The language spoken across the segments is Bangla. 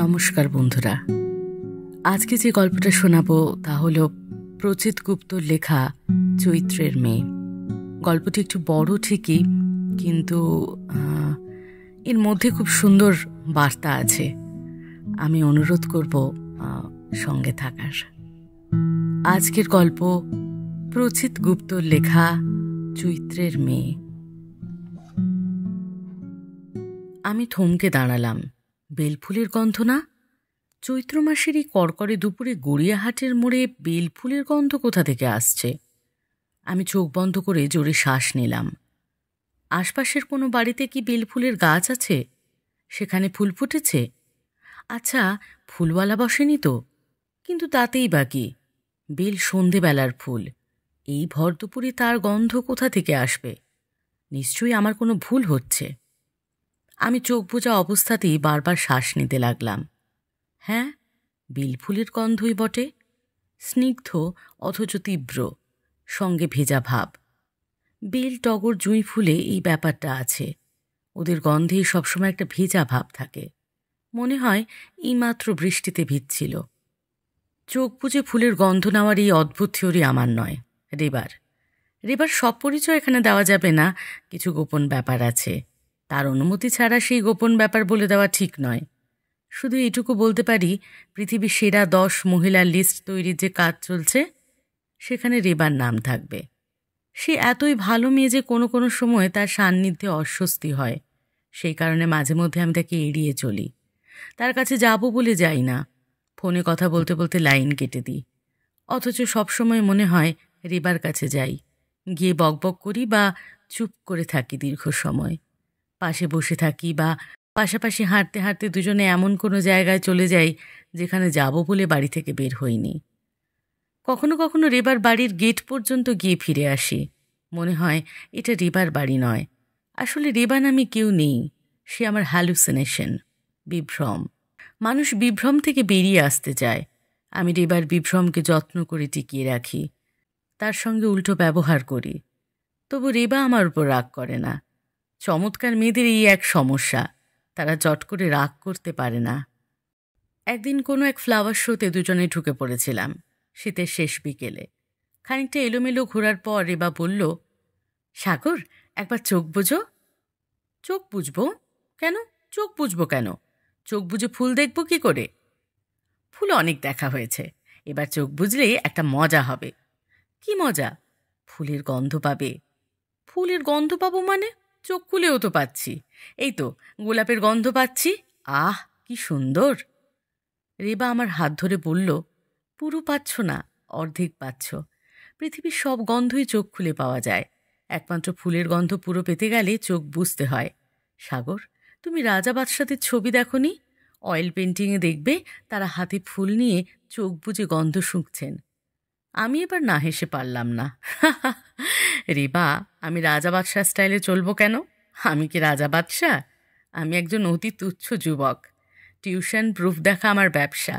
নমস্কার বন্ধুরা আজকে যে গল্পটা শোনাবো তা হলো প্রচিত গুপ্তর লেখা চৈত্রের মেয়ে গল্পটি একটু বড় ঠিকই কিন্তু এর মধ্যে খুব সুন্দর বার্তা আছে আমি অনুরোধ করব সঙ্গে থাকার আজকের গল্প প্রচিত গুপ্তর লেখা চৈত্রের মেয়ে আমি থমকে দাঁড়ালাম বেলফুলের গন্ধ না চৈত্র মাসের এই কড়কড়ে দুপুরে গড়িয়াহাটের মোড়ে বেলফুলের গন্ধ কোথা থেকে আসছে আমি চোখ বন্ধ করে জোরে শ্বাস নিলাম আশপাশের কোনো বাড়িতে কি বেলফুলের গাছ আছে সেখানে ফুল ফুটেছে আচ্ছা ফুলওয়ালা বসেনি তো কিন্তু তাতেই বাকি বেল সন্ধেবেলার ফুল এই ভর দুপুরে তার গন্ধ কোথা থেকে আসবে নিশ্চয়ই আমার কোনো ভুল হচ্ছে আমি চোখ বোঝা অবস্থাতেই বারবার শ্বাস নিতে লাগলাম হ্যাঁ বিলফুলের গন্ধই বটে স্নিগ্ধ অথচ তীব্র সঙ্গে ভেজা ভাব বেল টগর জুঁই ফুলে এই ব্যাপারটা আছে ওদের গন্ধে সবসময় একটা ভেজা ভাব থাকে মনে হয় মাত্র বৃষ্টিতে ভিজছিল চোখ বুঝে ফুলের গন্ধ নেওয়ার এই অদ্ভুত থিওরি আমার নয় রেবার রেবার সব পরিচয় এখানে দেওয়া যাবে না কিছু গোপন ব্যাপার আছে তার অনুমতি ছাড়া সেই গোপন ব্যাপার বলে দেওয়া ঠিক নয় শুধু এটুকু বলতে পারি পৃথিবীর সেরা দশ মহিলার লিস্ট তৈরির যে কাজ চলছে সেখানে রেবার নাম থাকবে সে এতই ভালো মেয়ে যে কোনো কোনো সময় তার সান্নিধ্যে অস্বস্তি হয় সেই কারণে মাঝে মধ্যে আমি তাকে এড়িয়ে চলি তার কাছে যাব বলে যাই না ফোনে কথা বলতে বলতে লাইন কেটে দিই অথচ সবসময় মনে হয় রেবার কাছে যাই গিয়ে বকবক করি বা চুপ করে থাকি দীর্ঘ সময় পাশে বসে থাকি বা পাশাপাশি হাঁটতে হাঁটতে দুজনে এমন কোনো জায়গায় চলে যাই যেখানে যাব বলে বাড়ি থেকে বের হইনি কখনো কখনো রেবার বাড়ির গেট পর্যন্ত গিয়ে ফিরে আসি মনে হয় এটা রেবার বাড়ি নয় আসলে রেবা নামে কেউ নেই সে আমার হ্যালুসিনেশন বিভ্রম মানুষ বিভ্রম থেকে বেরিয়ে আসতে চায় আমি রেবার বিভ্রমকে যত্ন করে টিকিয়ে রাখি তার সঙ্গে উল্টো ব্যবহার করি তবু রেবা আমার উপর রাগ করে না চমৎকার মেয়েদের এই এক সমস্যা তারা চট করে রাগ করতে পারে না একদিন কোনো এক ফ্লাওয়ার শোতে দুজনে ঢুকে পড়েছিলাম শীতের শেষ বিকেলে খানিকটা এলোমেলো ঘোরার পর রেবা বলল সাগর একবার চোখ বুঝো চোখ বুঝবো কেন চোখ বুঝবো কেন চোখ বুঝে ফুল দেখব কি করে ফুল অনেক দেখা হয়েছে এবার চোখ বুঝলে একটা মজা হবে কি মজা ফুলের গন্ধ পাবে ফুলের গন্ধ পাবো মানে চোখ খুলেও তো পাচ্ছি এই তো গোলাপের গন্ধ পাচ্ছি আহ কি সুন্দর রেবা আমার হাত ধরে বলল পুরো পাচ্ছ না অর্ধেক পাচ্ছ পৃথিবীর সব গন্ধই চোখ খুলে পাওয়া যায় একমাত্র ফুলের গন্ধ পুরো পেতে গেলে চোখ বুঝতে হয় সাগর তুমি রাজা বাদশাদের ছবি দেখনি অয়েল পেন্টিংয়ে দেখবে তারা হাতে ফুল নিয়ে চোখ বুঝে গন্ধ শুঁকছেন আমি এবার না হেসে পারলাম না রেবা আমি রাজা বাদশাহ স্টাইলে চলবো কেন আমি কি রাজা বাদশাহ আমি একজন অতি তুচ্ছ যুবক টিউশন প্রুফ দেখা আমার ব্যবসা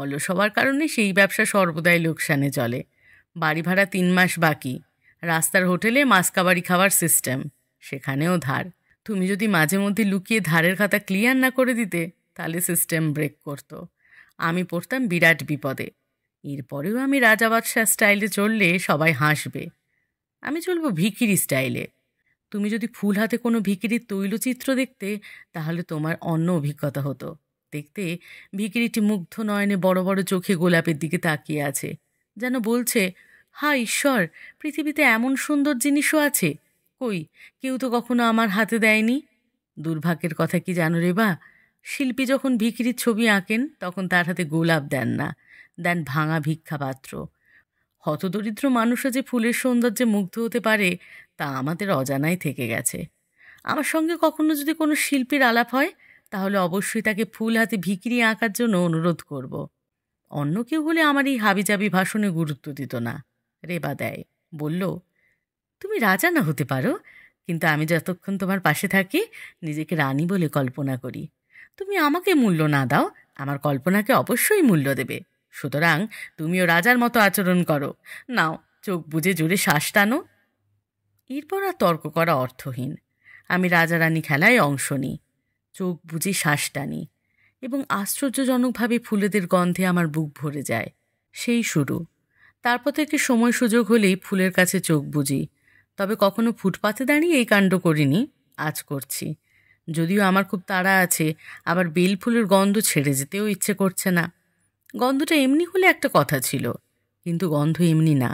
অলস হওয়ার কারণে সেই ব্যবসা সর্বদাই লোকসানে চলে বাড়ি ভাড়া তিন মাস বাকি রাস্তার হোটেলে মাসকাবারি খাওয়ার সিস্টেম সেখানেও ধার তুমি যদি মাঝে মধ্যে লুকিয়ে ধারের খাতা ক্লিয়ার না করে দিতে তাহলে সিস্টেম ব্রেক করতো আমি পড়তাম বিরাট বিপদে এরপরেও আমি রাজাবাদশাহ স্টাইলে চললে সবাই হাসবে আমি চলবো ভিকিরি স্টাইলে তুমি যদি ফুল হাতে কোনো ভিকিরির তৈলচিত্র দেখতে তাহলে তোমার অন্য অভিজ্ঞতা হতো দেখতে ভিকিরিটি মুগ্ধ নয়নে বড় বড় চোখে গোলাপের দিকে তাকিয়ে আছে যেন বলছে হা ঈশ্বর পৃথিবীতে এমন সুন্দর জিনিসও আছে কই কেউ তো কখনো আমার হাতে দেয়নি দুর্ভাগ্যের কথা কি জানো রে বা শিল্পী যখন ভিখিরির ছবি আঁকেন তখন তার হাতে গোলাপ দেন না দেন ভাঙা ভিক্ষা পাত্র হতদরিদ্র মানুষও যে ফুলের সৌন্দর্যে মুগ্ধ হতে পারে তা আমাদের অজানাই থেকে গেছে আমার সঙ্গে কখনো যদি কোনো শিল্পীর আলাপ হয় তাহলে অবশ্যই তাকে ফুল হাতে ভিকিরি আঁকার জন্য অনুরোধ করব। অন্য কেউ হলে আমার এই হাবিজাবি ভাষণে গুরুত্ব দিত না রেবা দেয় বলল তুমি রাজা না হতে পারো কিন্তু আমি যতক্ষণ তোমার পাশে থাকি নিজেকে রানী বলে কল্পনা করি তুমি আমাকে মূল্য না দাও আমার কল্পনাকে অবশ্যই মূল্য দেবে সুতরাং তুমিও রাজার মতো আচরণ করো নাও চোখ বুঝে জোরে শ্বাস টানো এরপর আর তর্ক করা অর্থহীন আমি রাজারানী খেলায় অংশ নিই চোখ বুঝে শ্বাস টানি এবং আশ্চর্যজনকভাবে ফুলেদের গন্ধে আমার বুক ভরে যায় সেই শুরু তারপর থেকে সময় সুযোগ হলেই ফুলের কাছে চোখ বুঝি তবে কখনো ফুটপাতে দাঁড়িয়ে এই কাণ্ড করিনি আজ করছি যদিও আমার খুব তাড়া আছে আবার বেলফুলের গন্ধ ছেড়ে যেতেও ইচ্ছে করছে না গন্ধটা এমনি হলে একটা কথা ছিল কিন্তু গন্ধ এমনি না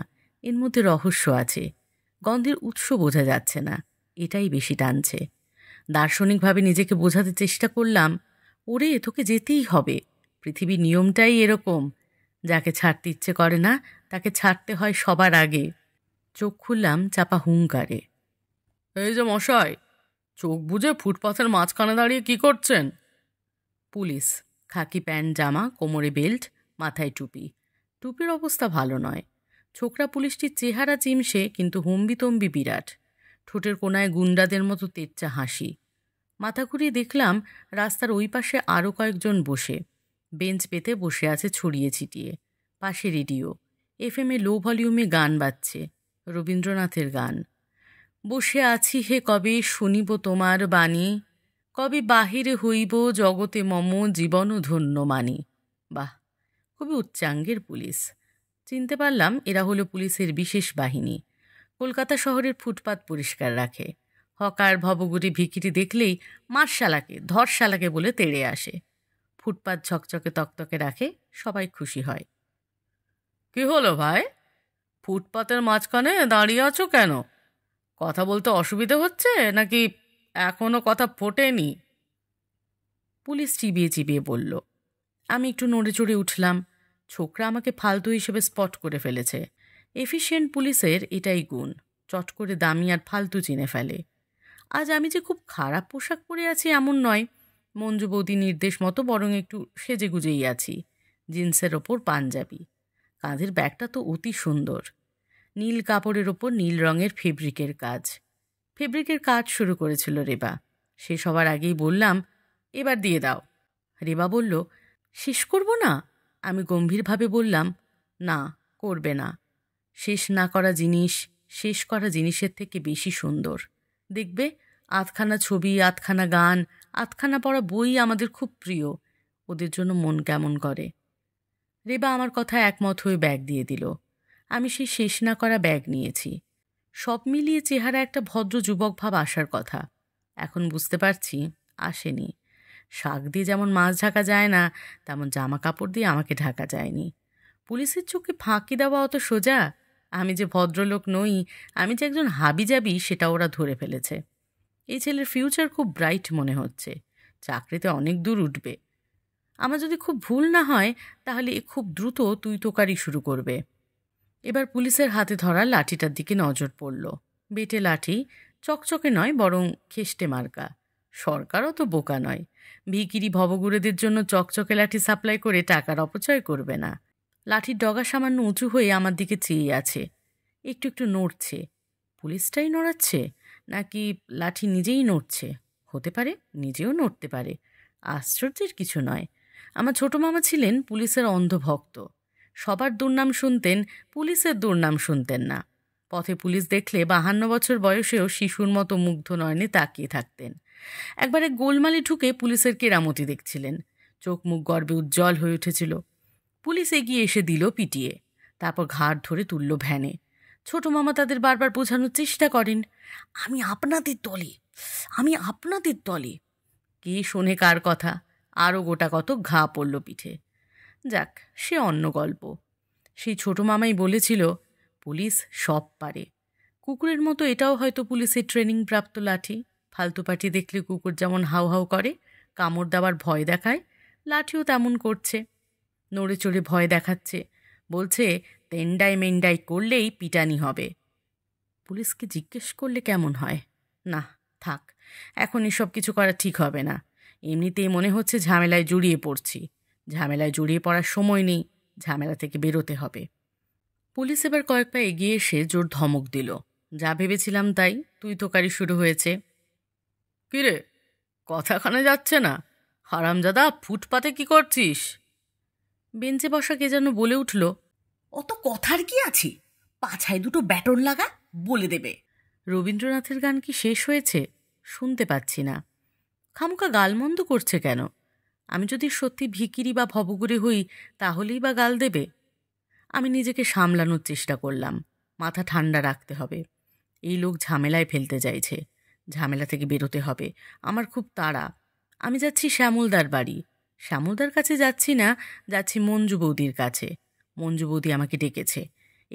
এর মধ্যে রহস্য আছে গন্ধের উৎস বোঝা যাচ্ছে না এটাই বেশি টানছে দার্শনিকভাবে নিজেকে বোঝাতে চেষ্টা করলাম ওরে তোকে যেতেই হবে পৃথিবীর নিয়মটাই এরকম যাকে ছাড়তে ইচ্ছে করে না তাকে ছাড়তে হয় সবার আগে চোখ খুললাম চাপা হুঙ্কারে এই যে মশাই চোখ বুঝে ফুটপাথের মাঝখানে দাঁড়িয়ে কি করছেন পুলিশ খাকি প্যান্ট জামা কোমরে বেল্ট মাথায় টুপি টুপির অবস্থা ভালো নয় ছোকরা পুলিশটির চেহারা চিমসে কিন্তু হম্বিতম্বি বিরাট ঠোঁটের কোনায় গুন্ডাদের মতো তেচ্চা হাসি মাথা ঘুরিয়ে দেখলাম রাস্তার ওই পাশে আরও কয়েকজন বসে বেঞ্চ পেতে বসে আছে ছড়িয়ে ছিটিয়ে পাশে রেডিও এফ এম এ লো ভলিউমে গান বাজছে রবীন্দ্রনাথের গান বসে আছি হে কবে শুনিব তোমার বাণী কবে বাহিরে হইব জগতে মম জীবন ধন্য মানি বাহ খুবই উচ্চাঙ্গের পুলিশ চিনতে পারলাম এরা হলো পুলিশের বিশেষ বাহিনী কলকাতা শহরের ফুটপাত পরিষ্কার রাখে হকার ভবগুরি ভিকিটি দেখলেই মারশালাকে ধরশালাকে বলে তেড়ে আসে ফুটপাত ঝকচকে তকতকে রাখে সবাই খুশি হয় কি হলো ভাই ফুটপাতের মাঝখানে দাঁড়িয়ে আছো কেন কথা বলতে অসুবিধে হচ্ছে নাকি এখনও কথা ফোটেনি পুলিশ চিবিয়ে চিবিয়ে বলল আমি একটু নড়ে চড়ে উঠলাম ছোকরা আমাকে ফালতু হিসেবে স্পট করে ফেলেছে এফিসিয়েন্ট পুলিশের এটাই গুণ চট করে দামি আর ফালতু চিনে ফেলে আজ আমি যে খুব খারাপ পোশাক পরে আছি এমন নয় মঞ্জু বৌদি নির্দেশ মতো বরং একটু সেজে গুজেই আছি জিন্সের ওপর পাঞ্জাবি কাঁধের ব্যাগটা তো অতি সুন্দর নীল কাপড়ের ওপর নীল রঙের ফেব্রিকের কাজ ফেব্রিকের কাজ শুরু করেছিল রেবা সে সবার আগেই বললাম এবার দিয়ে দাও রেবা বলল শেষ করব না আমি গম্ভীরভাবে বললাম না করবে না শেষ না করা জিনিস শেষ করা জিনিসের থেকে বেশি সুন্দর দেখবে আধখানা ছবি আধখানা গান আধখানা পড়া বই আমাদের খুব প্রিয় ওদের জন্য মন কেমন করে রেবা আমার কথা একমত হয়ে ব্যাগ দিয়ে দিল আমি সেই শেষ না করা ব্যাগ নিয়েছি সব মিলিয়ে চেহারা একটা ভদ্র যুবক ভাব আসার কথা এখন বুঝতে পারছি আসেনি শাক দিয়ে যেমন মাছ ঢাকা যায় না তেমন জামা কাপড় দিয়ে আমাকে ঢাকা যায়নি পুলিশের চোখে ফাঁকি দেওয়া অত সোজা আমি যে ভদ্রলোক নই আমি যে একজন হাবি যাবি সেটা ওরা ধরে ফেলেছে এই ছেলের ফিউচার খুব ব্রাইট মনে হচ্ছে চাকরিতে অনেক দূর উঠবে আমার যদি খুব ভুল না হয় তাহলে এ খুব দ্রুত তুই তোকারি শুরু করবে এবার পুলিশের হাতে ধরা লাঠিটার দিকে নজর পড়ল বেটে লাঠি চকচকে নয় বরং খেষ্টে মার্কা সরকারও তো বোকা নয় ভিকিরি ভবগুরেদের জন্য চকচকে লাঠি সাপ্লাই করে টাকার অপচয় করবে না লাঠির ডগা সামান্য উঁচু হয়ে আমার দিকে চেয়ে আছে একটু একটু নড়ছে পুলিশটাই নড়াচ্ছে নাকি লাঠি নিজেই নড়ছে হতে পারে নিজেও নড়তে পারে আশ্চর্যের কিছু নয় আমার ছোট মামা ছিলেন পুলিশের অন্ধভক্ত সবার দুর্নাম শুনতেন পুলিশের দুর্নাম শুনতেন না পথে পুলিশ দেখলে বাহান্ন বছর বয়সেও শিশুর মতো মুগ্ধ নয়নে তাকিয়ে থাকতেন একবারে গোলমালে ঢুকে পুলিশের কেরামতি দেখছিলেন চোখ মুখ গর্বে উজ্জ্বল হয়ে উঠেছিল পুলিশ এগিয়ে এসে দিল পিটিয়ে তারপর ঘাড় ধরে তুলল ভ্যানে ছোট মামা তাদের বারবার বোঝানোর চেষ্টা করেন আমি আপনাদের দলে আমি আপনাদের দলে কে শোনে কার কথা আরও গোটা কত ঘা পড়ল পিঠে যাক সে অন্য গল্প সেই ছোটো মামাই বলেছিল পুলিশ সব পারে কুকুরের মতো এটাও হয়তো পুলিশের ট্রেনিং প্রাপ্ত লাঠি ফালতু পাটি দেখলে কুকুর যেমন হাউ হাউ করে কামড় দেওয়ার ভয় দেখায় লাঠিও তেমন করছে নড়ে চড়ে ভয় দেখাচ্ছে বলছে তেন্ডাই মেন্ডাই করলেই পিটানি হবে পুলিশকে জিজ্ঞেস করলে কেমন হয় না থাক এখন এসব কিছু করা ঠিক হবে না এমনিতেই মনে হচ্ছে ঝামেলায় জড়িয়ে পড়ছি ঝামেলায় জড়িয়ে পড়ার সময় নেই ঝামেলা থেকে বেরোতে হবে পুলিশ এবার কয়েক পা এগিয়ে এসে জোর ধমক দিল যা ভেবেছিলাম তাই তুই তো কারি শুরু হয়েছে কিরে কথাখানে যাচ্ছে না হারামজাদা ফুটপাতে কি করছিস বেঞ্চে বসা কে যেন বলে উঠল অত কথার কি আছে পাছায় দুটো ব্যাটন লাগা বলে দেবে রবীন্দ্রনাথের গান কি শেষ হয়েছে শুনতে পাচ্ছি না খামুকা গালমন্দ করছে কেন আমি যদি সত্যি ভিকিরি বা ভবগুরি হই তাহলেই বা গাল দেবে আমি নিজেকে সামলানোর চেষ্টা করলাম মাথা ঠান্ডা রাখতে হবে এই লোক ঝামেলায় ফেলতে চাইছে ঝামেলা থেকে বেরোতে হবে আমার খুব তাড়া আমি যাচ্ছি শ্যামলদার বাড়ি শ্যামলদার কাছে যাচ্ছি না যাচ্ছি মঞ্জু বৌদির কাছে মঞ্জু বৌদি আমাকে ডেকেছে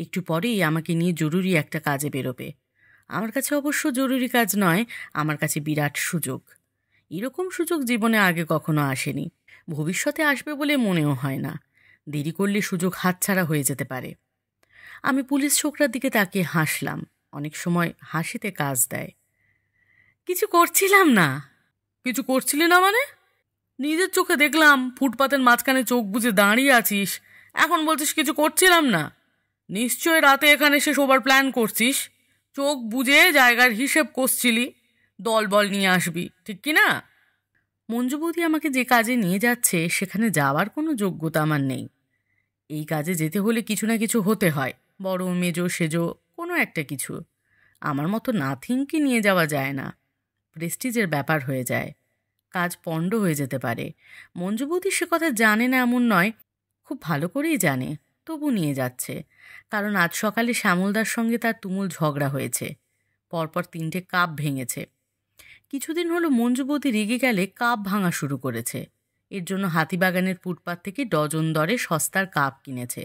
একটু পরেই আমাকে নিয়ে জরুরি একটা কাজে বেরোবে আমার কাছে অবশ্য জরুরি কাজ নয় আমার কাছে বিরাট সুযোগ এরকম সুযোগ জীবনে আগে কখনো আসেনি ভবিষ্যতে আসবে বলে মনেও হয় না দেরি করলে সুযোগ হাতছাড়া হয়ে যেতে পারে আমি পুলিশ ছোকরার দিকে তাকিয়ে হাসলাম অনেক সময় হাসিতে কাজ দেয় কিছু করছিলাম না কিছু করছিলি না মানে নিজের চোখে দেখলাম ফুটপাতের মাঝখানে চোখ বুঝে দাঁড়িয়ে আছিস এখন বলছিস কিছু করছিলাম না নিশ্চয় রাতে এখানে এসে শোবার প্ল্যান করছিস চোখ বুঝে জায়গার হিসেব করছিলি দল বল নিয়ে আসবি ঠিক কি না মঞ্জু বৌদি আমাকে যে কাজে নিয়ে যাচ্ছে সেখানে যাওয়ার কোনো যোগ্যতা আমার নেই এই কাজে যেতে হলে কিছু না কিছু হতে হয় বড় মেজো সেজো কোনো একটা কিছু আমার মতো নাথিংকে নিয়ে যাওয়া যায় না প্রেস্টিজের ব্যাপার হয়ে যায় কাজ পণ্ড হয়ে যেতে পারে মঞ্জুবতী সে কথা জানে না এমন নয় খুব ভালো করেই জানে তবু নিয়ে যাচ্ছে কারণ আজ সকালে শ্যামলদার সঙ্গে তার তুমুল ঝগড়া হয়েছে পরপর তিনটে কাপ ভেঙেছে কিছুদিন হলো মঞ্জুবতী রেগে গেলে কাপ ভাঙা শুরু করেছে এর জন্য হাতিবাগানের ফুটপাত থেকে ডজন দরে সস্তার কাপ কিনেছে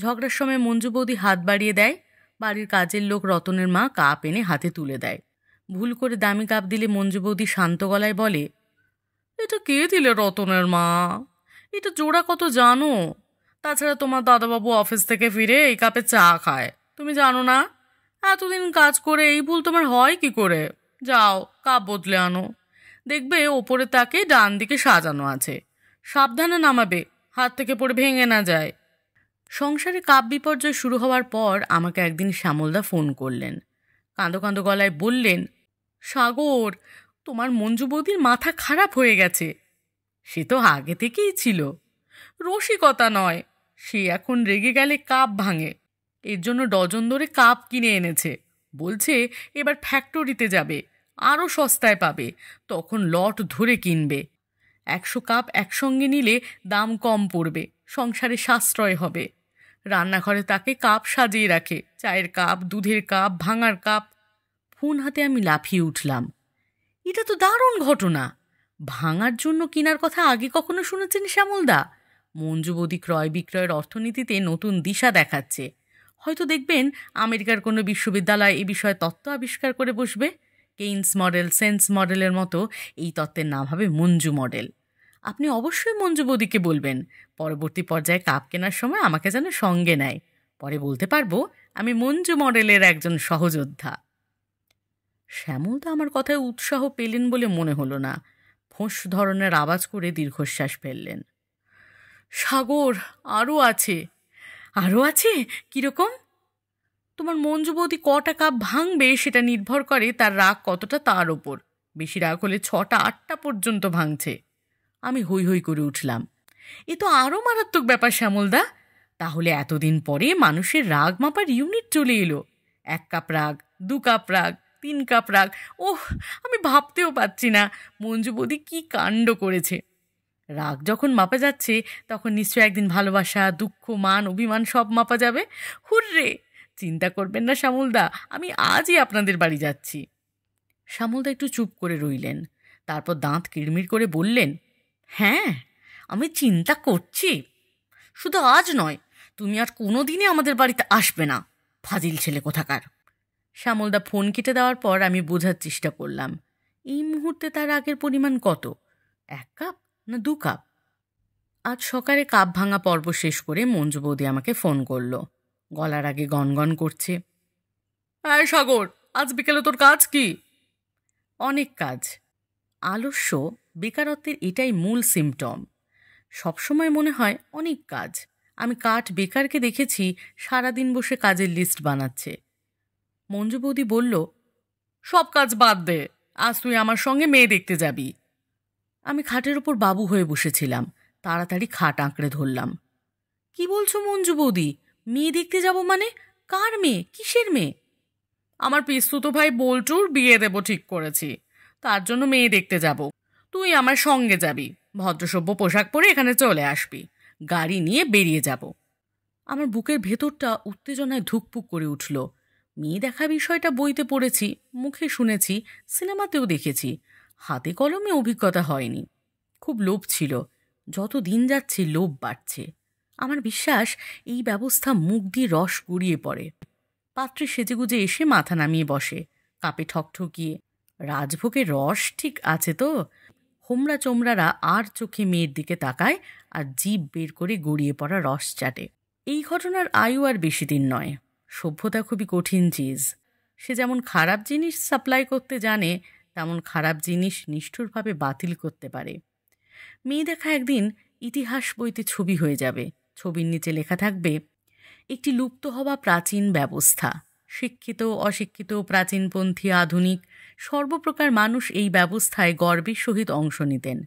ঝগড়ার সময় মঞ্জুবতী হাত বাড়িয়ে দেয় বাড়ির কাজের লোক রতনের মা কাপ এনে হাতে তুলে দেয় ভুল করে দামি কাপ দিলে মঞ্জুবতী শান্ত গলায় বলে এটা কে দিলে রতনের মা এটা জোড়া কত জানো তাছাড়া তোমার দাদাবাবু অফিস থেকে ফিরে এই কাপে চা খায় তুমি জানো না এতদিন কাজ করে এই ভুল তোমার হয় কি করে যাও কাপ বদলে আনো দেখবে ওপরে তাকে ডান দিকে সাজানো আছে সাবধানে নামাবে হাত থেকে পড়ে ভেঙে না যায় সংসারে কাপ বিপর্যয় শুরু হওয়ার পর আমাকে একদিন শ্যামলদা ফোন করলেন কাঁদো কাঁদো গলায় বললেন সাগর তোমার মঞ্জু বৌদির মাথা খারাপ হয়ে গেছে সে তো আগে থেকেই ছিল রসিকতা নয় সে এখন রেগে গেলে কাপ ভাঙে এর জন্য ডজন ধরে কাপ কিনে এনেছে বলছে এবার ফ্যাক্টরিতে যাবে আরও সস্তায় পাবে তখন লট ধরে কিনবে একশো কাপ একসঙ্গে নিলে দাম কম পড়বে সংসারে সাশ্রয় হবে রান্নাঘরে তাকে কাপ সাজিয়ে রাখে চায়ের কাপ দুধের কাপ ভাঙার কাপ ফোন হাতে আমি লাফিয়ে উঠলাম এটা তো দারুণ ঘটনা ভাঙার জন্য কেনার কথা আগে কখনো শুনেছেন শ্যামলদা মঞ্জুবদী ক্রয় বিক্রয়ের অর্থনীতিতে নতুন দিশা দেখাচ্ছে হয়তো দেখবেন আমেরিকার কোনো বিশ্ববিদ্যালয় এ বিষয়ে তত্ত্ব আবিষ্কার করে বসবে কেইনস মডেল সেন্স মডেলের মতো এই তত্ত্বের নাম হবে মঞ্জু মডেল আপনি অবশ্যই মঞ্জু বৌদিকে বলবেন পরবর্তী পর্যায়ে কাপ কেনার সময় আমাকে যেন সঙ্গে নেয় পরে বলতে পারবো আমি মঞ্জু মডেলের একজন সহযোদ্ধা শ্যামল তো আমার কথায় উৎসাহ পেলেন বলে মনে হলো না ফোঁস ধরনের আওয়াজ করে দীর্ঘশ্বাস ফেললেন সাগর আরও আছে আরও আছে কীরকম তোমার যুবতী কটা কাপ ভাঙবে সেটা নির্ভর করে তার রাগ কতটা তার ওপর বেশি রাগ হলে ছটা আটটা পর্যন্ত ভাঙছে আমি হৈ হৈ করে উঠলাম এ তো আরও মারাত্মক ব্যাপার শ্যামলদা তাহলে এতদিন পরে মানুষের রাগ মাপার ইউনিট চলে এলো এক কাপ রাগ দু কাপ রাগ তিন কাপ রাগ ওহ আমি ভাবতেও পাচ্ছি না মঞ্জুবদি কি কাণ্ড করেছে রাগ যখন মাপা যাচ্ছে তখন নিশ্চয় একদিন ভালোবাসা দুঃখ মান অভিমান সব মাপা যাবে হুররে চিন্তা করবেন না শ্যামলদা আমি আজই আপনাদের বাড়ি যাচ্ছি শ্যামলদা একটু চুপ করে রইলেন তারপর দাঁত কিড়মিড় করে বললেন হ্যাঁ আমি চিন্তা করছি শুধু আজ নয় তুমি আর কোনো দিনই আমাদের বাড়িতে আসবে না ফাজিল ছেলে কোথাকার শ্যামলদা ফোন কেটে দেওয়ার পর আমি বোঝার চেষ্টা করলাম এই মুহূর্তে তার আগের পরিমাণ কত এক কাপ না দু কাপ আজ সকালে কাপ ভাঙা পর্ব শেষ করে মঞ্জু বৌদি আমাকে ফোন করলো গলার আগে গনগন করছে হ্যাঁ সাগর আজ বিকেলে তোর কাজ কি অনেক কাজ আলস্য বেকারত্বের এটাই মূল সিমটম সবসময় মনে হয় অনেক কাজ আমি কাঠ বেকারকে দেখেছি সারাদিন বসে কাজের লিস্ট বানাচ্ছে মঞ্জু বৌদি বলল সব কাজ বাদ দে আজ তুই আমার সঙ্গে মেয়ে দেখতে যাবি আমি খাটের ওপর বাবু হয়ে বসেছিলাম তাড়াতাড়ি খাট আঁকড়ে ধরলাম কি বলছো মঞ্জু বৌদি মেয়ে দেখতে যাব মানে কার মেয়ে কিসের মেয়ে আমার পিস্তুত ভাই বোলটুর বিয়ে দেব ঠিক করেছি তার জন্য মেয়ে দেখতে যাব তুই আমার সঙ্গে যাবি ভদ্রসভ্য পোশাক পরে এখানে চলে আসবি গাড়ি নিয়ে বেরিয়ে যাব আমার বুকের ভেতরটা উত্তেজনায় ধুকপুক করে উঠল মেয়ে দেখা বিষয়টা বইতে পড়েছি মুখে শুনেছি সিনেমাতেও দেখেছি হাতে কলমে অভিজ্ঞতা হয়নি খুব লোভ ছিল যত দিন যাচ্ছে লোভ বাড়ছে আমার বিশ্বাস এই ব্যবস্থা মুখ দিয়ে রস গড়িয়ে পড়ে পাত্রে সেজেগুজে এসে মাথা নামিয়ে বসে কাপে ঠকঠকিয়ে রাজভোগে রস ঠিক আছে তো হোমরা চোমরারা আর চোখে মেয়ের দিকে তাকায় আর জীব বের করে গড়িয়ে পড়া রস চাটে এই ঘটনার আয়ু আর বেশি দিন নয় সভ্যতা খুবই কঠিন চিজ সে যেমন খারাপ জিনিস সাপ্লাই করতে জানে তেমন খারাপ জিনিস নিষ্ঠুরভাবে বাতিল করতে পারে মেয়ে দেখা একদিন ইতিহাস বইতে ছবি হয়ে যাবে ছবির নিচে লেখা থাকবে একটি লুপ্ত হওয়া প্রাচীন ব্যবস্থা শিক্ষিত অশিক্ষিত প্রাচীনপন্থী আধুনিক সর্বপ্রকার মানুষ এই ব্যবস্থায় গর্বের সহিত অংশ নিতেন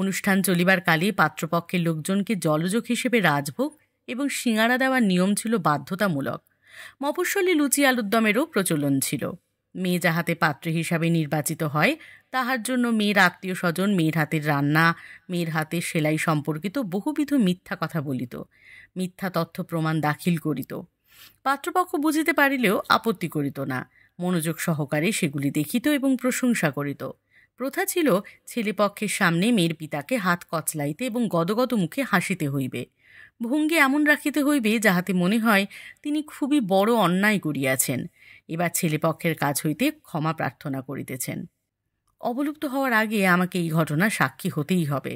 অনুষ্ঠান চলিবার কালে পাত্রপক্ষের লোকজনকে জলযোগ হিসেবে রাজভোগ এবং শিঙাড়া দেওয়ার নিয়ম ছিল বাধ্যতামূলক মফস্বলী লুচি আলুদ্দমেরও প্রচলন ছিল মেয়ে যাহাতে পাত্র হিসাবে নির্বাচিত হয় তাহার জন্য মেয়ের আত্মীয় স্বজন মেয়ের হাতের রান্না মেয়ের হাতে সেলাই সম্পর্কিত বহুবিধ মিথ্যা কথা বলিত মিথ্যা তথ্য প্রমাণ দাখিল করিত পাত্রপক্ষ বুঝিতে পারিলেও আপত্তি করিত না মনোযোগ সহকারে সেগুলি দেখিত এবং প্রশংসা করিত প্রথা ছিল ছেলেপক্ষের সামনে মেয়ের পিতাকে হাত কচলাইতে এবং গদগদ মুখে হাসিতে হইবে ভঙ্গি এমন রাখিতে হইবে যাহাতে মনে হয় তিনি খুবই বড় অন্যায় করিয়াছেন এবার ছেলেপক্ষের কাজ হইতে ক্ষমা প্রার্থনা করিতেছেন অবলুপ্ত হওয়ার আগে আমাকে এই ঘটনা সাক্ষী হতেই হবে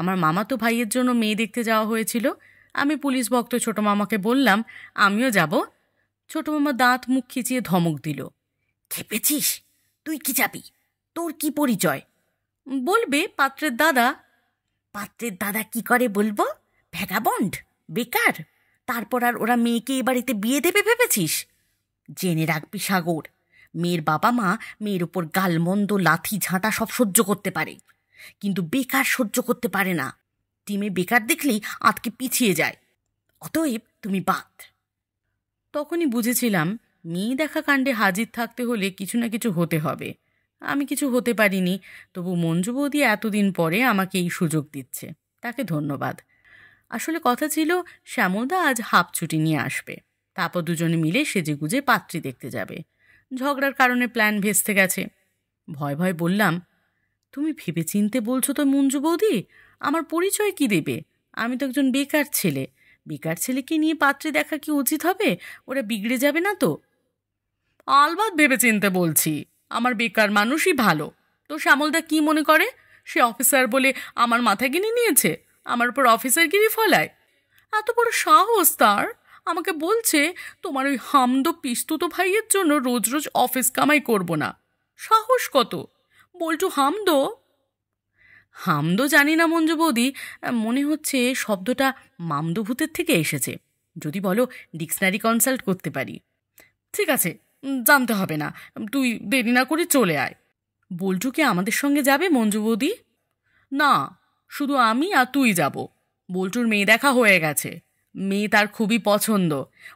আমার মামা তো ভাইয়ের জন্য মেয়ে দেখতে যাওয়া হয়েছিল আমি পুলিশ ভক্ত ছোটো মামাকে বললাম আমিও যাব ছোট মামা দাঁত মুখ খিচিয়ে ধমক দিল খেপেছিস তুই কি যাবি তোর কি পরিচয় বলবে পাত্রের দাদা পাত্রের দাদা কি করে বলবো ভ্যাগাবন্ড বেকার তারপর আর ওরা মেয়েকে এ বাড়িতে বিয়ে দেবে ভেবেছিস জেনে রাখবি সাগর মেয়ের বাবা মা মেয়ের ওপর গালমন্দ লাথি ঝাঁটা সব সহ্য করতে পারে কিন্তু বেকার সহ্য করতে পারে না টিমে বেকার দেখলেই আতকে পিছিয়ে যায় অতএব তুমি বাদ তখনই বুঝেছিলাম মেয়ে দেখা কাণ্ডে হাজির থাকতে হলে কিছু না কিছু হতে হবে আমি কিছু হতে পারিনি তবু মঞ্জু বৌদি এতদিন পরে আমাকে এই সুযোগ দিচ্ছে তাকে ধন্যবাদ আসলে কথা ছিল শ্যামলদা আজ হাফ ছুটি নিয়ে আসবে তারপর দুজনে মিলে সেজে গুজে পাত্রী দেখতে যাবে ঝগড়ার কারণে প্ল্যান ভেস্তে গেছে ভয় ভয় বললাম তুমি ভেবে চিনতে বলছো তো মঞ্জু বৌদি আমার পরিচয় কি দেবে আমি তো একজন বেকার ছেলে বেকার ছেলেকে নিয়ে পাত্রে দেখা কি উচিত হবে ওরা বিগড়ে যাবে না তো আলবাদ ভেবে চিনতে বলছি আমার বেকার মানুষই ভালো তো শ্যামলদা কি মনে করে সে অফিসার বলে আমার মাথা কিনে নিয়েছে আমার উপর গিরি ফলায় এত বড় সাহস তার আমাকে বলছে তোমার ওই হামদো পিস্তুতো ভাইয়ের জন্য রোজ রোজ অফিস কামাই করব না সাহস কত বলটু হামদো হামদো জানি না মঞ্জু বৌদি মনে হচ্ছে শব্দটা মামদোভূতের থেকে এসেছে যদি বলো ডিকশনারি কনসাল্ট করতে পারি ঠিক আছে জানতে হবে না তুই দেরি না করে চলে আয় বল্টু কি আমাদের সঙ্গে যাবে মঞ্জু বৌদি না শুধু আমি আর তুই যাব বল্টুর মেয়ে দেখা হয়ে গেছে মেয়ে তার খুবই পছন্দ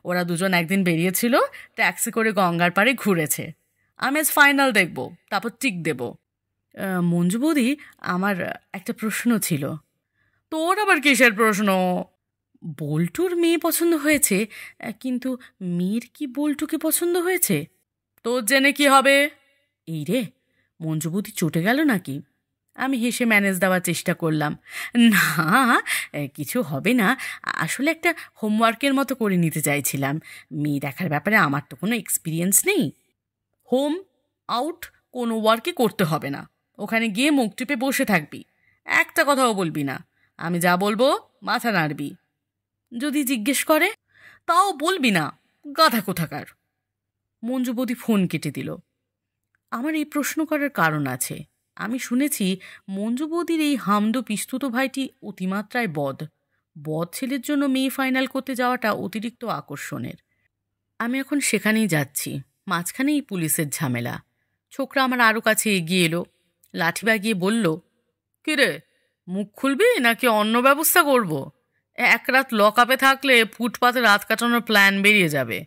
ওরা দুজন একদিন বেরিয়েছিল ট্যাক্সি করে গঙ্গার পাড়ে ঘুরেছে আমি আজ ফাইনাল দেখব তারপর টিক দেব মঞ্জু বৌদি আমার একটা প্রশ্ন ছিল তোর আবার কিসের প্রশ্ন বল্টুর মেয়ে পছন্দ হয়েছে কিন্তু মেয়ের কি বল্টুকে পছন্দ হয়েছে তোর জেনে কি হবে এই রে মঞ্জু বৌদি চটে গেল নাকি আমি হেসে ম্যানেজ দেওয়ার চেষ্টা করলাম না কিছু হবে না আসলে একটা হোমওয়ার্কের মতো করে নিতে চাইছিলাম মেয়ে দেখার ব্যাপারে আমার তো কোনো এক্সপিরিয়েন্স নেই হোম আউট কোনো ওয়ার্কই করতে হবে না ওখানে গিয়ে মুখ টিপে বসে থাকবি একটা কথাও বলবি না আমি যা বলবো মাথা নাড়বি যদি জিজ্ঞেস করে তাও বলবি না গাধা কোথাকার মঞ্জুবতী ফোন কেটে দিল আমার এই প্রশ্ন করার কারণ আছে আমি শুনেছি মঞ্জু বৌদির এই হামদো পিস্তুত ভাইটি অতিমাত্রায় বদ বদ ছেলের জন্য মেয়ে ফাইনাল করতে যাওয়াটা অতিরিক্ত আকর্ষণের আমি এখন সেখানেই যাচ্ছি মাঝখানেই পুলিশের ঝামেলা ছোকরা আমার আরও কাছে এগিয়ে এলো লাঠি বাগিয়ে বলল কিরে মুখ খুলবি নাকি অন্য ব্যবস্থা করব। এক রাত লকআপে থাকলে ফুটপাতে রাত কাটানোর প্ল্যান বেরিয়ে যাবে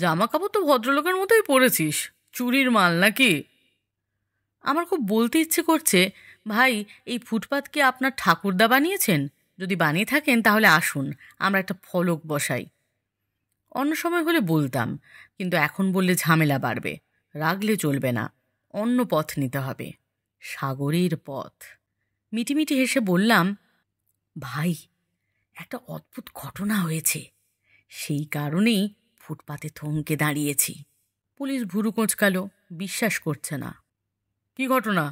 জামা কাপড় তো ভদ্রলোকের মতোই পরেছিস চুরির মাল নাকি আমার খুব বলতে ইচ্ছে করছে ভাই এই ফুটপাত কি আপনার ঠাকুরদা বানিয়েছেন যদি বানিয়ে থাকেন তাহলে আসুন আমরা একটা ফলক বসাই অন্য সময় হলে বলতাম কিন্তু এখন বললে ঝামেলা বাড়বে রাগলে চলবে না অন্য পথ নিতে হবে সাগরের পথ মিটিমিটি হেসে বললাম ভাই একটা অদ্ভুত ঘটনা হয়েছে সেই কারণেই ফুটপাতে থমকে দাঁড়িয়েছি পুলিশ ভুরু কোঁচকালো বিশ্বাস করছে না কি ঘটনা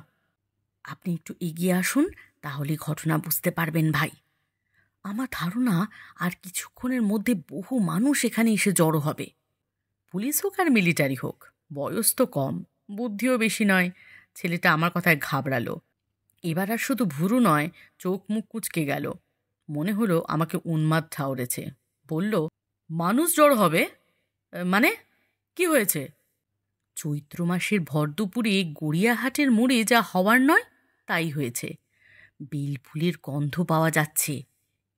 আপনি একটু এগিয়ে আসুন তাহলে ঘটনা বুঝতে পারবেন ভাই আমার ধারণা আর কিছুক্ষণের মধ্যে বহু মানুষ এখানে এসে জড়ো হবে পুলিশ হোক আর মিলিটারি হোক বয়স তো কম বুদ্ধিও বেশি নয় ছেলেটা আমার কথায় ঘাবড়ালো এবার আর শুধু ভুরু নয় চোখ মুখ কুচকে গেল মনে হলো আমাকে উন্মাদ ঠাউরেছে বলল মানুষ জড় হবে মানে কি হয়েছে চৈত্র মাসের ভর দুপুরে গড়িয়াহাটের মোড়ে যা হওয়ার নয় তাই হয়েছে বেল ফুলের গন্ধ পাওয়া যাচ্ছে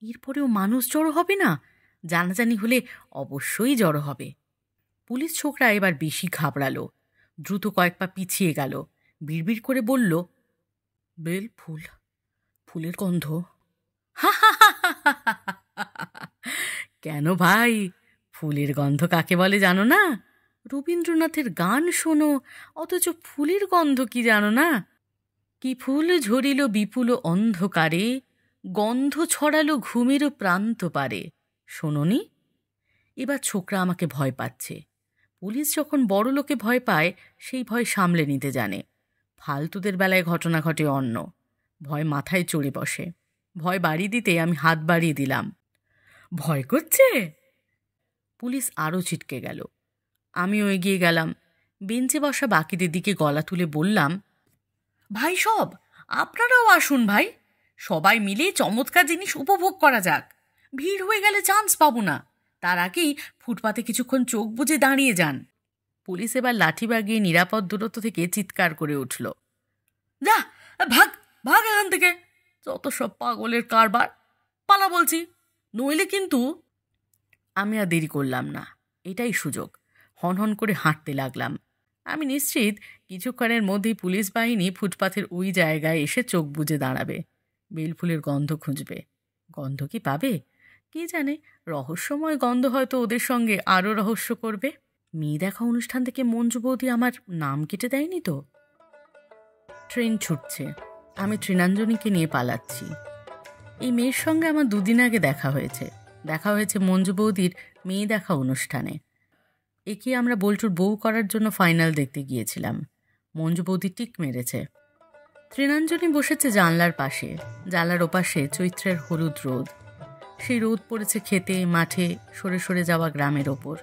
এরপরেও মানুষ জড়ো হবে না জানাজানি হলে অবশ্যই জড়ো হবে পুলিশ ছোকরা এবার বেশি ঘাবড়ালো দ্রুত কয়েক পা পিছিয়ে গেল বিড়বিড় করে বলল বেল ফুল ফুলের গন্ধ কেন ভাই ফুলের গন্ধ কাকে বলে জানো না রবীন্দ্রনাথের গান শোনো অথচ ফুলের গন্ধ কি জানো না কি ফুল ঝরিল বিপুল অন্ধকারে গন্ধ ছড়ালো ঘুমেরও প্রান্ত পারে শোনি এবার ছোকরা আমাকে ভয় পাচ্ছে পুলিশ যখন বড় লোকে ভয় পায় সেই ভয় সামলে নিতে জানে ফালতুদের বেলায় ঘটনা ঘটে অন্য ভয় মাথায় চড়ে বসে ভয় বাড়ি দিতে আমি হাত বাড়িয়ে দিলাম ভয় করছে পুলিশ আরও ছিটকে গেল আমিও এগিয়ে গেলাম বেঞ্চে বসা বাকিদের দিকে গলা তুলে বললাম ভাই সব আপনারাও আসুন ভাই সবাই মিলে চমৎকার জিনিস উপভোগ করা যাক ভিড় হয়ে গেলে চান্স পাবো না তার আগেই ফুটপাতে কিছুক্ষণ চোখ বুঝে দাঁড়িয়ে যান পুলিশ এবার লাঠি বাগিয়ে নিরাপদ দূরত্ব থেকে চিৎকার করে উঠল যা ভাগ ভাগ এখান থেকে যত সব পাগলের কারবার পালা বলছি নইলে কিন্তু আমি আর দেরি করলাম না এটাই সুযোগ হনহন করে হাঁটতে লাগলাম আমি নিশ্চিত কিছুক্ষণের মধ্যেই পুলিশ বাহিনী ফুটপাথের ওই জায়গায় এসে চোখ বুজে দাঁড়াবে বেলফুলের গন্ধ খুঁজবে গন্ধ কি পাবে কি জানে রহস্যময় গন্ধ হয়তো ওদের সঙ্গে আরও রহস্য করবে মেয়ে দেখা অনুষ্ঠান থেকে মঞ্জু বৌদি আমার নাম কেটে দেয়নি তো ট্রেন ছুটছে আমি ত্রিনাঞ্জনীকে নিয়ে পালাচ্ছি এই মেয়ের সঙ্গে আমার দুদিন আগে দেখা হয়েছে দেখা হয়েছে মঞ্জু বৌদির মেয়ে দেখা অনুষ্ঠানে একে আমরা বল্টুর বউ করার জন্য ফাইনাল দেখতে গিয়েছিলাম মঞ্জু বৌদি টিক মেরেছে তৃণাঞ্জনী বসেছে জানলার পাশে জানলার ওপাশে চৈত্রের হলুদ রোদ সেই রোদ পড়েছে খেতে মাঠে সরে সরে যাওয়া গ্রামের ওপর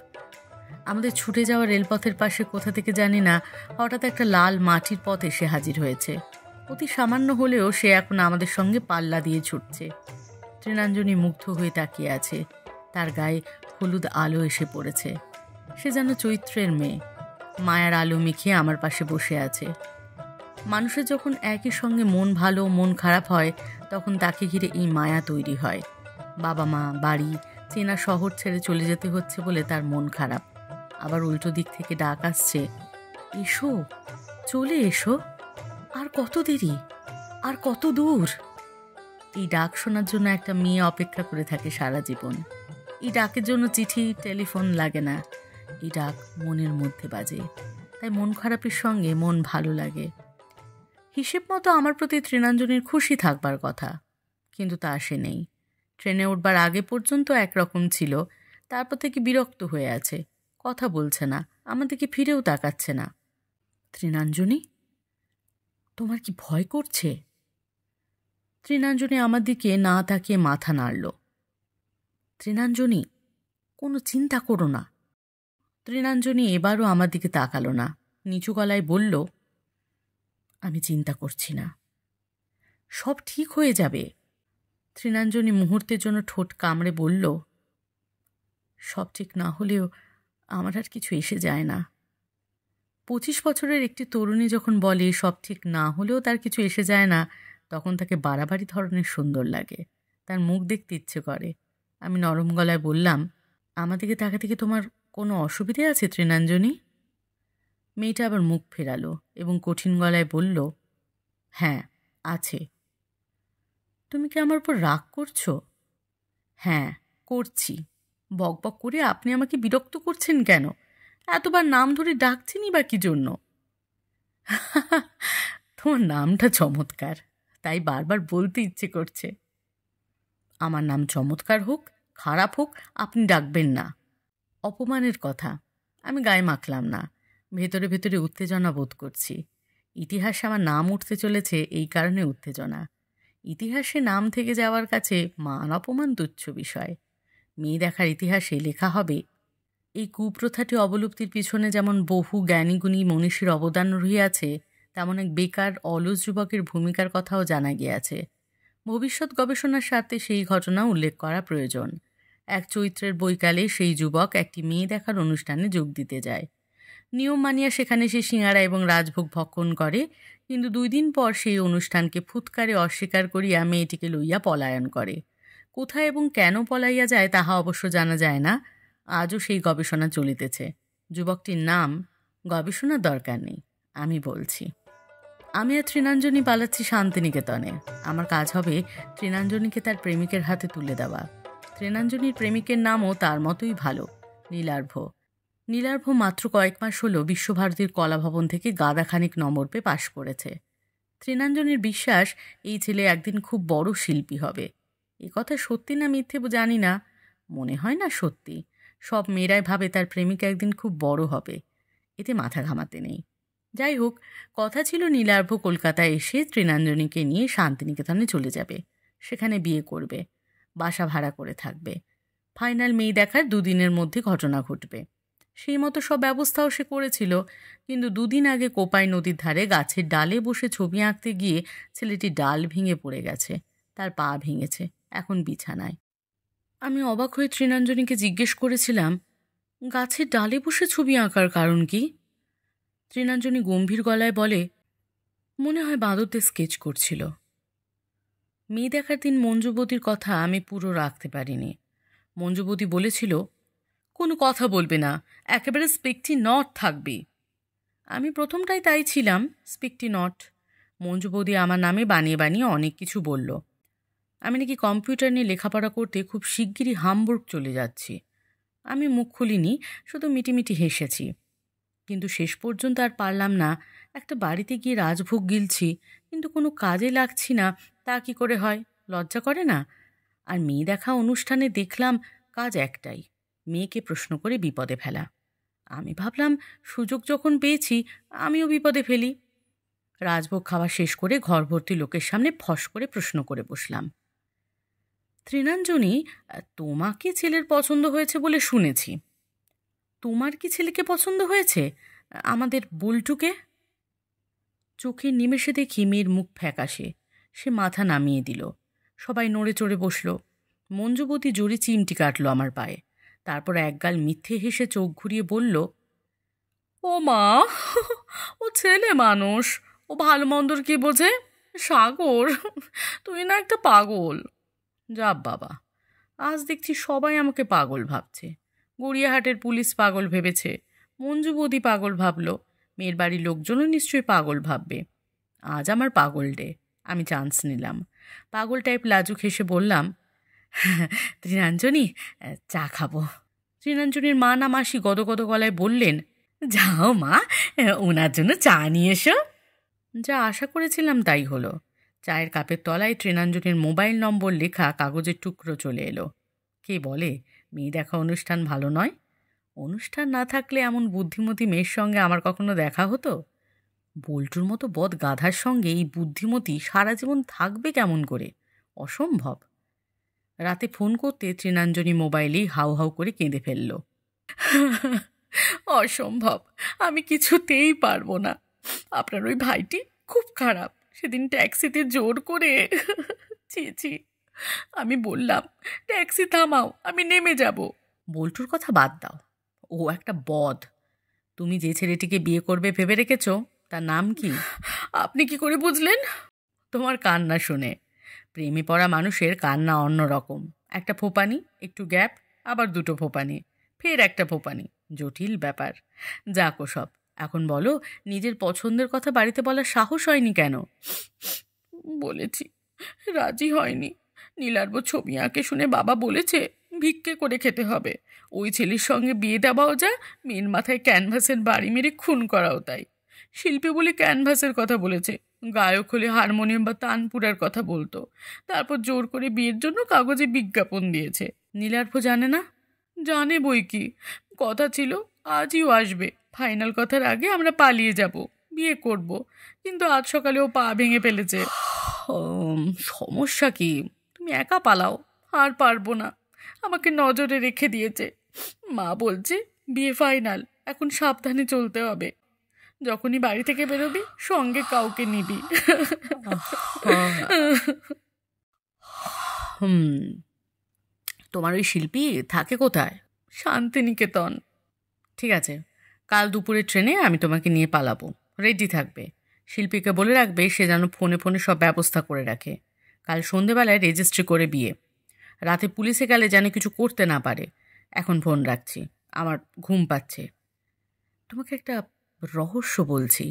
আমাদের ছুটে যাওয়া রেলপথের পাশে কোথা থেকে জানি না হঠাৎ একটা লাল মাটির পথ এসে হাজির হয়েছে অতি সামান্য হলেও সে এখন আমাদের সঙ্গে পাল্লা দিয়ে ছুটছে তৃণাঞ্জনী মুগ্ধ হয়ে তাকিয়ে আছে তার গায়ে হলুদ আলো এসে পড়েছে সে যেন চৈত্রের মেয়ে মায়ার আলো মেখে আমার পাশে বসে আছে মানুষের যখন একই সঙ্গে মন ভালো মন খারাপ হয় তখন তাকে ঘিরে এই মায়া তৈরি হয় বাবা মা বাড়ি চেনা শহর ছেড়ে চলে যেতে হচ্ছে বলে তার মন খারাপ আবার উল্টো দিক থেকে ডাক আসছে এসো চলে এসো আর কত দেরি আর কত দূর এই ডাক শোনার জন্য একটা মেয়ে অপেক্ষা করে থাকে সারা জীবন এই ডাকের জন্য চিঠি টেলিফোন লাগে না এই ডাক মনের মধ্যে বাজে তাই মন খারাপের সঙ্গে মন ভালো লাগে হিসেব মতো আমার প্রতি তৃণাঞ্জনীর খুশি থাকবার কথা কিন্তু তা আসে নেই ট্রেনে উঠবার আগে পর্যন্ত একরকম ছিল তারপর থেকে বিরক্ত হয়ে আছে কথা বলছে না আমাদেরকে ফিরেও তাকাচ্ছে না তৃণাঞ্জনী তোমার কি ভয় করছে তৃণাঞ্জনী আমার দিকে না তাকিয়ে মাথা নাড়ল তৃণাঞ্জনী কোনো চিন্তা করো না তৃণাঞ্জনী এবারও আমার দিকে তাকালো না নিচু গলায় বলল আমি চিন্তা করছি না সব ঠিক হয়ে যাবে তৃণাঞ্জনী মুহূর্তের জন্য ঠোঁট কামড়ে বলল সব ঠিক না হলেও আমার আর কিছু এসে যায় না পঁচিশ বছরের একটি তরুণী যখন বলে সব ঠিক না হলেও তার কিছু এসে যায় না তখন তাকে বাড়াবাড়ি ধরনের সুন্দর লাগে তার মুখ দেখতে ইচ্ছে করে আমি নরম গলায় বললাম আমাদেরকে তাকাতে কি তোমার কোনো অসুবিধে আছে তৃণাঞ্জনী মেয়েটা আবার মুখ ফেরালো এবং কঠিন গলায় বলল হ্যাঁ আছে তুমি কি আমার উপর রাগ করছো হ্যাঁ করছি বকবক করে আপনি আমাকে বিরক্ত করছেন কেন এতবার নাম ধরে ডাকছেনি বা কি জন্য তোমার নামটা চমৎকার তাই বারবার বলতে ইচ্ছে করছে আমার নাম চমৎকার হোক খারাপ হোক আপনি ডাকবেন না অপমানের কথা আমি গায়ে মাখলাম না ভেতরে ভেতরে উত্তেজনা বোধ করছি ইতিহাসে আমার নাম উঠতে চলেছে এই কারণে উত্তেজনা ইতিহাসে নাম থেকে যাওয়ার কাছে মান অপমান তুচ্ছ বিষয় মেয়ে দেখার ইতিহাসে লেখা হবে এই কুপ্রথাটি অবলুপ্তির পিছনে যেমন বহু জ্ঞানীগুণী মনীষীর অবদান রহিয়াছে তেমন এক বেকার অলস যুবকের ভূমিকার কথাও জানা গিয়াছে ভবিষ্যৎ গবেষণার সাথে সেই ঘটনা উল্লেখ করা প্রয়োজন এক চৈত্রের বৈকালে সেই যুবক একটি মেয়ে দেখার অনুষ্ঠানে যোগ দিতে যায় নিয়ম মানিয়া সেখানে সে সিঙাড়া এবং রাজভোগ ভক্ষণ করে কিন্তু দুই দিন পর সেই অনুষ্ঠানকে ফুৎকারে অস্বীকার করিয়া মেয়েটিকে লইয়া পলায়ন করে কোথায় এবং কেন পলাইয়া যায় তাহা অবশ্য জানা যায় না আজও সেই গবেষণা চলিতেছে যুবকটির নাম গবেষণার দরকার নেই আমি বলছি আমি আর তৃণাঞ্জনী পালাচ্ছি শান্তিনিকেতনে আমার কাজ হবে তৃণাঞ্জনীকে তার প্রেমিকের হাতে তুলে দেওয়া রেনাঞ্জনীর প্রেমিকের নামও তার মতোই ভালো নীলার্ভ নীলার্ভ মাত্র কয়েক মাস হল বিশ্বভারতীর কলাভবন থেকে গাদাখানিক নম্বর পেয়ে পাশ করেছে ত্রিনাঞ্জনের বিশ্বাস এই ছেলে একদিন খুব বড় শিল্পী হবে এ কথা সত্যি না মিথ্যে জানি না মনে হয় না সত্যি সব মেয়েরাই ভাবে তার প্রেমিকা একদিন খুব বড় হবে এতে মাথা ঘামাতে নেই যাই হোক কথা ছিল নীলার্ভ কলকাতায় এসে ত্রিনাঞ্জনীকে নিয়ে শান্তিনিকেতনে চলে যাবে সেখানে বিয়ে করবে বাসা ভাড়া করে থাকবে ফাইনাল মেয়ে দেখার দুদিনের মধ্যে ঘটনা ঘটবে সেই মতো সব ব্যবস্থাও সে করেছিল কিন্তু দুদিন আগে কোপাই নদীর ধারে গাছের ডালে বসে ছবি আঁকতে গিয়ে ছেলেটি ডাল ভেঙে পড়ে গেছে তার পা ভেঙেছে এখন বিছানায় আমি অবাক হয়ে তৃণাঞ্জনীকে জিজ্ঞেস করেছিলাম গাছের ডালে বসে ছবি আঁকার কারণ কি তৃণাঞ্জনী গম্ভীর গলায় বলে মনে হয় বাঁদরতে স্কেচ করছিল মেয়ে দেখার দিন মঞ্জুবতীর কথা আমি পুরো রাখতে পারিনি মঞ্জুবতী বলেছিল কোনো কথা বলবে না একেবারে স্পিকটি নট থাকবে আমি প্রথমটাই তাই ছিলাম স্পিকটি নট মঞ্জুবতী আমার নামে বানিয়ে বানিয়ে অনেক কিছু বলল আমি নাকি কম্পিউটার নিয়ে লেখাপড়া করতে খুব শিগগিরই হামবুর্গ চলে যাচ্ছি আমি মুখ খুলিনি শুধু মিটিমিটি হেসেছি কিন্তু শেষ পর্যন্ত আর পারলাম না একটা বাড়িতে গিয়ে রাজভোগ গিলছি কিন্তু কোনো কাজে লাগছি না তা কি করে হয় লজ্জা করে না আর মেয়ে দেখা অনুষ্ঠানে দেখলাম কাজ একটাই মেয়েকে প্রশ্ন করে বিপদে ফেলা আমি ভাবলাম সুযোগ যখন পেয়েছি আমিও বিপদে ফেলি রাজভোগ খাওয়া শেষ করে ঘর ভর্তি লোকের সামনে ফস করে প্রশ্ন করে বসলাম তৃণাঞ্জনী তোমাকে ছেলের পছন্দ হয়েছে বলে শুনেছি তোমার কি ছেলেকে পছন্দ হয়েছে আমাদের বুলটুকে চোখের নিমেষে দেখি মেয়ের মুখ ফ্যাকাশে সে মাথা নামিয়ে দিল সবাই নড়ে চড়ে বসল মঞ্জুবতী জোরে চিমটি কাটলো আমার পায়ে তারপর একগাল মিথ্যে হেসে চোখ ঘুরিয়ে বলল ও মা ও ছেলে মানুষ ও ভালো মন্দর কি বোঝে সাগর তুই না একটা পাগল যা বাবা আজ দেখছি সবাই আমাকে পাগল ভাবছে গড়িয়াহাটের পুলিশ পাগল ভেবেছে মঞ্জুবতী পাগল ভাবল মেয়ের বাড়ির লোকজনও নিশ্চয়ই পাগল ভাববে আজ আমার পাগল ডে আমি চান্স নিলাম পাগল টাইপ লাজুক হেসে বললাম তৃণাঞ্জনি চা খাবো তৃণাঞ্জনির মা না মাসি গদগদ গলায় বললেন যাও মা ওনার জন্য চা নিয়ে এসো যা আশা করেছিলাম তাই হলো চায়ের কাপের তলায় তৃণাঞ্জনির মোবাইল নম্বর লেখা কাগজের টুকরো চলে এলো কে বলে মেয়ে দেখা অনুষ্ঠান ভালো নয় অনুষ্ঠান না থাকলে এমন বুদ্ধিমতী মেয়ের সঙ্গে আমার কখনো দেখা হতো বল্টুর মতো বদ গাধার সঙ্গে এই বুদ্ধিমতী সারা জীবন থাকবে কেমন করে অসম্ভব রাতে ফোন করতে তৃণাঞ্জনী মোবাইলেই হাউ হাউ করে কেঁদে ফেলল অসম্ভব আমি কিছুতেই পারবো না আপনার ওই ভাইটি খুব খারাপ সেদিন ট্যাক্সিতে জোর করে ছি ছি আমি বললাম ট্যাক্সি থামাও আমি নেমে যাব বল্টুর কথা বাদ দাও ও একটা বদ তুমি যে ছেলেটিকে বিয়ে করবে ভেবে রেখেছো তার নাম কি আপনি কি করে বুঝলেন তোমার কান্না শুনে প্রেমে পড়া মানুষের কান্না অন্য রকম একটা ফোপানি একটু গ্যাপ আবার দুটো ফোপানি ফের একটা ফোপানি জটিল ব্যাপার যাকো সব এখন বলো নিজের পছন্দের কথা বাড়িতে বলার সাহস হয়নি কেন বলেছি রাজি হয়নি নীলার্ব ছবি আঁকে শুনে বাবা বলেছে ভিক্ষে করে খেতে হবে ওই ছেলের সঙ্গে বিয়ে দেওয়াও যা মেয়ের মাথায় ক্যানভাসের বাড়ি মেরে খুন করাও তাই শিল্পী বলে ক্যানভাসের কথা বলেছে গায়ক হলে হারমোনিয়াম বা তানপুরার কথা বলতো তারপর জোর করে বিয়ের জন্য কাগজে বিজ্ঞাপন দিয়েছে নীলার্ভ জানে না জানে বই কি কথা ছিল ও আসবে ফাইনাল কথার আগে আমরা পালিয়ে যাব বিয়ে করব কিন্তু আজ সকালে ও পা ভেঙে ফেলেছে সমস্যা কি তুমি একা পালাও আর পারবো না আমাকে নজরে রেখে দিয়েছে মা বলছে বিয়ে ফাইনাল এখন সাবধানে চলতে হবে যখনই বাড়ি থেকে বেরোবি সঙ্গে কাউকে নিবি হুম তোমার ওই শিল্পী থাকে কোথায় শান্তিনিকেতন ঠিক আছে কাল দুপুরে ট্রেনে আমি তোমাকে নিয়ে পালাবো রেডি থাকবে শিল্পীকে বলে রাখবে সে যেন ফোনে ফোনে সব ব্যবস্থা করে রাখে কাল সন্ধেবেলায় রেজিস্ট্রি করে বিয়ে রাতে পুলিশে গেলে যেন কিছু করতে না পারে এখন ফোন রাখছি আমার ঘুম পাচ্ছে তোমাকে একটা রহস্য বলছি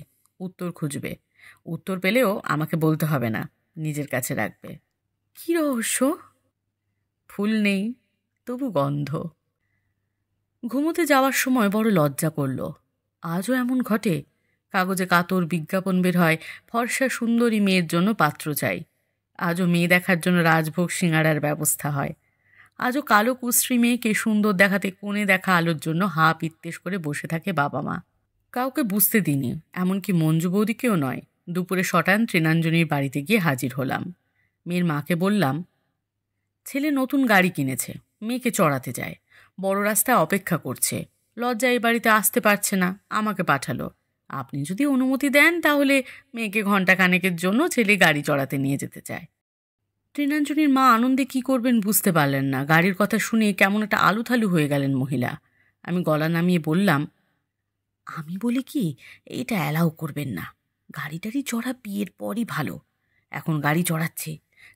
উত্তর খুঁজবে উত্তর পেলেও আমাকে বলতে হবে না নিজের কাছে রাখবে কি রহস্য ফুল নেই তবু গন্ধ ঘুমোতে যাওয়ার সময় বড় লজ্জা করল আজও এমন ঘটে কাগজে কাতর বিজ্ঞাপন বের হয় ফর্সা সুন্দরী মেয়ের জন্য পাত্র চাই আজও মেয়ে দেখার জন্য রাজভোগ সিঙাড়ার ব্যবস্থা হয় আজও কালো কুশ্রী মেয়েকে সুন্দর দেখাতে কোণে দেখা আলোর জন্য হা পিত্তেশ করে বসে থাকে বাবা মা কাউকে বুঝতে দিনি এমনকি মঞ্জু বৌদিকেও নয় দুপুরে শটান ত্রিনাঞ্জনীর বাড়িতে গিয়ে হাজির হলাম মেয়ের মাকে বললাম ছেলে নতুন গাড়ি কিনেছে মেয়েকে চড়াতে যায় বড় রাস্তায় অপেক্ষা করছে লজ্জা এই বাড়িতে আসতে পারছে না আমাকে পাঠালো আপনি যদি অনুমতি দেন তাহলে মেয়েকে ঘন্টা কানেকের জন্য ছেলে গাড়ি চড়াতে নিয়ে যেতে চায় ত্রিনাঞ্জনীর মা আনন্দে কি করবেন বুঝতে পারলেন না গাড়ির কথা শুনে কেমন একটা আলুথালু হয়ে গেলেন মহিলা আমি গলা নামিয়ে বললাম আমি বলি কি এটা অ্যালাউ করবেন না গাড়ি টাড়ি চড়া বিয়ের পরই ভালো এখন গাড়ি চড়াচ্ছে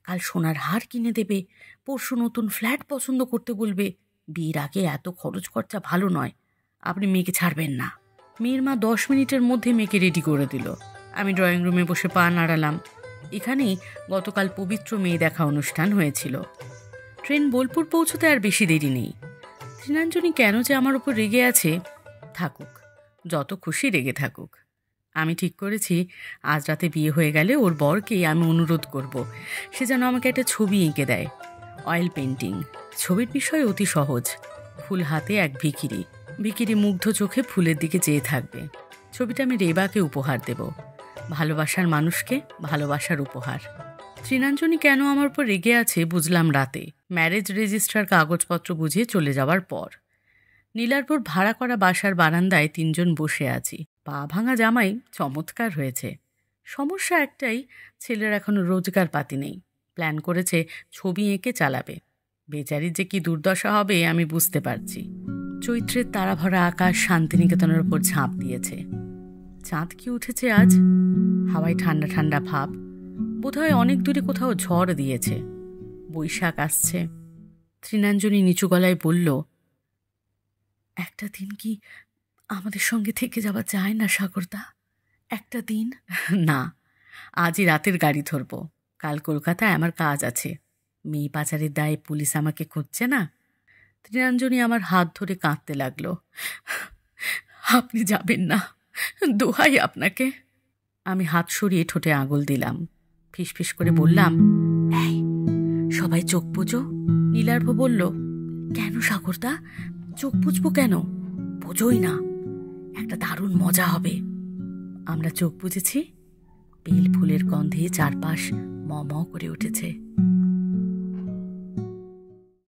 কাল সোনার হার কিনে দেবে পরশু নতুন ফ্ল্যাট পছন্দ করতে বলবে বিয়ের আগে এত খরচ খরচা ভালো নয় আপনি মেয়েকে ছাড়বেন না মেয়ের মা দশ মিনিটের মধ্যে মেয়েকে রেডি করে দিল আমি ড্রয়িং রুমে বসে পা নাড়ালাম এখানেই গতকাল পবিত্র মেয়ে দেখা অনুষ্ঠান হয়েছিল ট্রেন বোলপুর পৌঁছতে আর বেশি দেরি নেই তৃণাঞ্জনী কেন যে আমার উপর রেগে আছে থাকুক যত খুশি রেগে থাকুক আমি ঠিক করেছি আজ রাতে বিয়ে হয়ে গেলে ওর বরকেই আমি অনুরোধ করব। সে যেন আমাকে একটা ছবি এঁকে দেয় অয়েল পেন্টিং ছবির বিষয় অতি সহজ ফুল হাতে এক ভিকিরি ভিকিরি মুগ্ধ চোখে ফুলের দিকে চেয়ে থাকবে ছবিটা আমি রেবাকে উপহার দেব ভালোবাসার মানুষকে ভালোবাসার উপহার শ্রীনাঞ্জনী কেন আমার উপর রেগে আছে বুঝলাম রাতে ম্যারেজ রেজিস্ট্রার কাগজপত্র বুঝিয়ে চলে যাওয়ার পর নীলারপুর ভাড়া করা বাসার বারান্দায় তিনজন বসে আছি পা ভাঙা জামাই চমৎকার হয়েছে সমস্যা একটাই ছেলের এখন রোজগার পাতি নেই প্ল্যান করেছে ছবি এঁকে চালাবে বেচারির যে কি দুর্দশা হবে আমি বুঝতে পারছি চৈত্রের তারা ভরা আকাশ শান্তিনিকেতনের ওপর ঝাঁপ দিয়েছে চাঁদ কি উঠেছে আজ হাওয়ায় ঠান্ডা ঠান্ডা ভাব বোধহয় অনেক দূরে কোথাও ঝড় দিয়েছে বৈশাখ আসছে তৃণাঞ্জনী নিচু গলায় বলল একটা দিন কি আমাদের সঙ্গে থেকে যাওয়া যায় না সাগরদা একটা দিন না আজই রাতের গাড়ি ধরব কাল কলকাতায় আমার কাজ আছে মেয়ে পাচারের দায়ে পুলিশ আমাকে খুঁজছে না তৃণাঞ্জনী আমার হাত ধরে কাঁদতে লাগলো আপনি যাবেন না দোহাই আপনাকে আমি হাত সরিয়ে ঠোঁটে আঙুল দিলাম ফিসফিস করে বললাম সবাই চোখ পুজো নীলার্ভ বলল কেন সাগরদা চোখ বুঝবো কেন বোঝোই না একটা দারুণ মজা হবে আমরা চোখ বুঝেছি বেল ফুলের গন্ধে চারপাশ ম করে উঠেছে